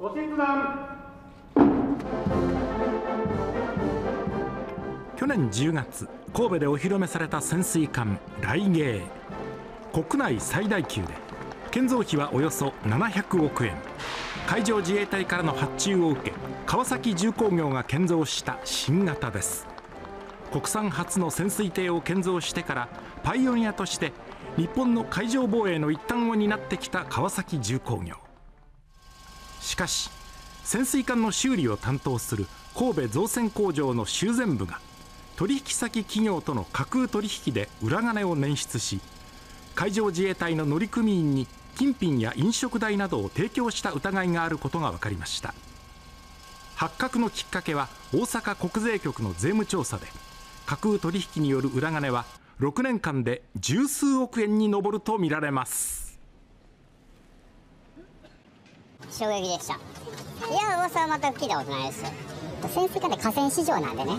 ご切断去年10月神戸でお披露目された潜水艦雷迎国内最大級で建造費はおよそ700億円海上自衛隊からの発注を受け川崎重工業が建造した新型です国産初の潜水艇を建造してからパイオニアとして日本の海上防衛の一端を担ってきた川崎重工業しかし潜水艦の修理を担当する神戸造船工場の修繕部が取引先企業との架空取引で裏金を捻出し海上自衛隊の乗組員に金品や飲食代などを提供した疑いがあることが分かりました発覚のきっかけは大阪国税局の税務調査で架空取引による裏金は6年間で十数億円に上るとみられます衝撃でしたいや噂は全く聞いたことないです潜水艦って河川市場なんでね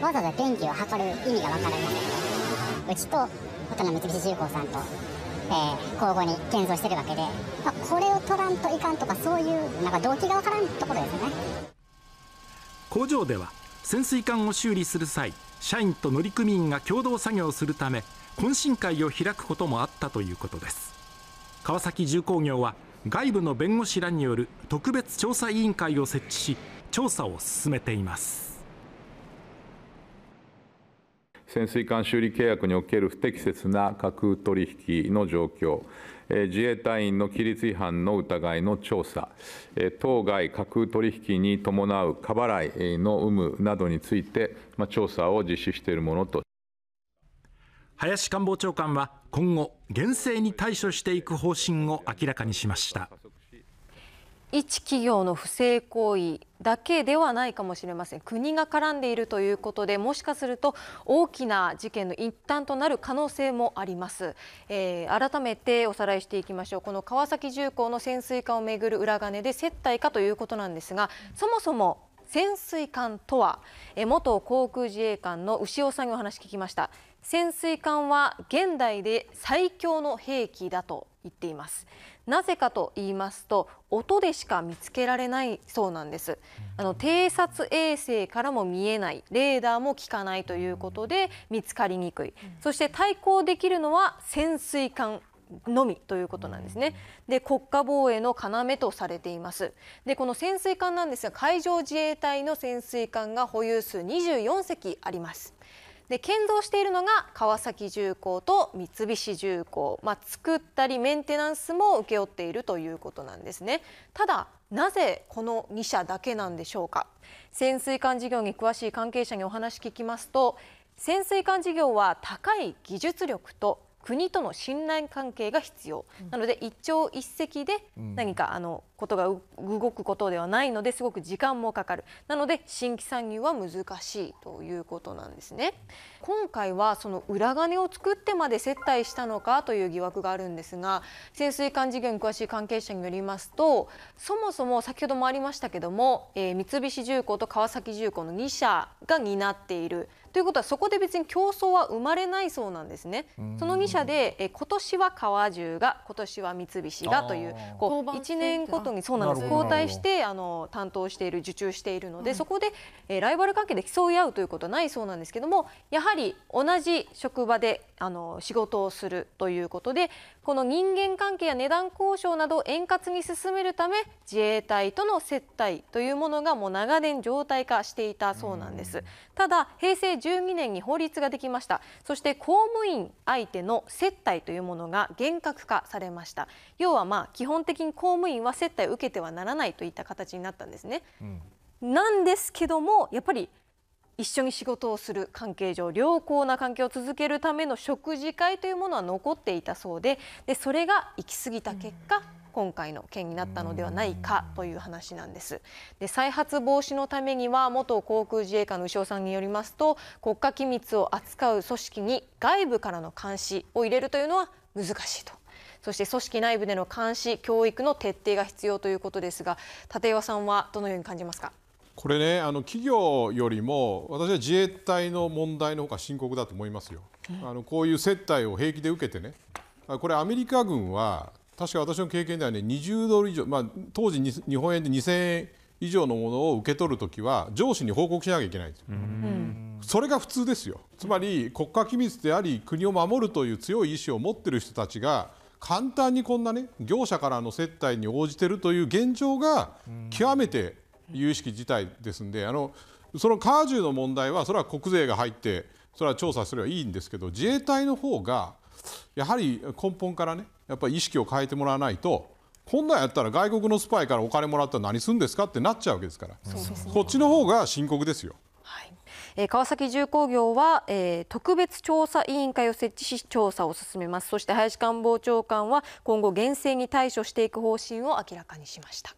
わざわざ電気を測る意味が分からないけどうちと元の三菱重工さんと、えー、交互に建造してるわけで、まあ、これを取らんといかんとかそういうなんか動機が分からんところですね工場では潜水艦を修理する際社員と乗組員が共同作業するため懇親会を開くこともあったということです川崎重工業は外部の弁護士らによる特別調査委員会を設置し調査を進めています潜水艦修理契約における不適切な架空取引の状況自衛隊員の規律違反の疑いの調査、当該架空取引に伴う過払いの有無などについて、調査を実施しているものと。林官房長官は今後厳正に対処していく方針を明らかにしました一企業の不正行為だけではないかもしれません国が絡んでいるということでもしかすると大きな事件の一端となる可能性もあります、えー、改めておさらいしていきましょうこの川崎重工の潜水艦をめぐる裏金で接待かということなんですがそもそも潜水艦とは元航空自衛官の牛尾さんにお話聞きました潜水艦は現代で最強の兵器だと言っていますなぜかと言いますと音でしか見つけられないそうなんですあの偵察衛星からも見えないレーダーも効かないということで見つかりにくいそして対抗できるのは潜水艦のみということなんですね。で国家防衛の要とされています。でこの潜水艦なんですが海上自衛隊の潜水艦が保有数24隻あります。で建造しているのが川崎重工と三菱重工、まあ、作ったりメンテナンスも請け負っているということなんですねただなぜこの2社だけなんでしょうか潜水艦事業に詳しい関係者にお話聞きますと潜水艦事業は高い技術力と国との信頼関係が必要、なので一朝一夕で何かあのことが動くことではないのですごく時間もかかるなので新規参入は難しいということなんですね今回はその裏金を作ってまで接待したのかという疑惑があるんですが潜水艦事業に詳しい関係者によりますとそもそも先ほどもありましたけども、えー、三菱重工と川崎重工の2社が担っているということはそこで別に競争は生まれないそうなんですね。その2社でえ今年は川重が今年は三菱がというこう1年ごとにそうなんです交代してあの担当している受注しているので、そこでえライバル関係で競い合うということはないそうなんですけどもやはり同じ職場であの仕事をするということでこの人間関係や値段交渉などを円滑に進めるため自衛隊との接待というものがもう長年常態化していたそうなんです。ただ平成12年に法律ができましたそして公務員相手の接待というものが厳格化されました要はまあ基本的に公務員は接待を受けてはならないといった形になったんですね、うん、なんですけどもやっぱり一緒に仕事をする関係上良好な関係を続けるための食事会というものは残っていたそうででそれが行き過ぎた結果、うん今回の件になったのではないかという話なんですで再発防止のためには元航空自衛官の牛尾さんによりますと国家機密を扱う組織に外部からの監視を入れるというのは難しいとそして組織内部での監視教育の徹底が必要ということですが立岩さんはどのように感じますかこれねあの企業よりも私は自衛隊の問題のほか深刻だと思いますよ。あのこういう接待を平気で受けてねこれアメリカ軍は確か私の経験ではね20ドル以上、まあ、当時日本円で2000円以上のものを受け取るときは上司に報告しなきゃいけないんですよ。それが普通ですよつまり国家機密であり国を守るという強い意志を持っている人たちが簡単にこんなね業者からの接待に応じているという現状が極めて有識事態ですのであのそのカージュの問題はそれは国税が入ってそれは調査すればいいんですけど自衛隊の方がやはり根本からねやっぱり意識を変えてもらわないとこんなんやったら外国のスパイからお金もらったら何するんですかってなっちゃうわけですから、こっちの方が深刻ですよ。はいえ川崎重工業は、えー、特別調査委員会を設置し調査を進めますそして林官房長官は今後厳正に対処していく方針を明らかにしました。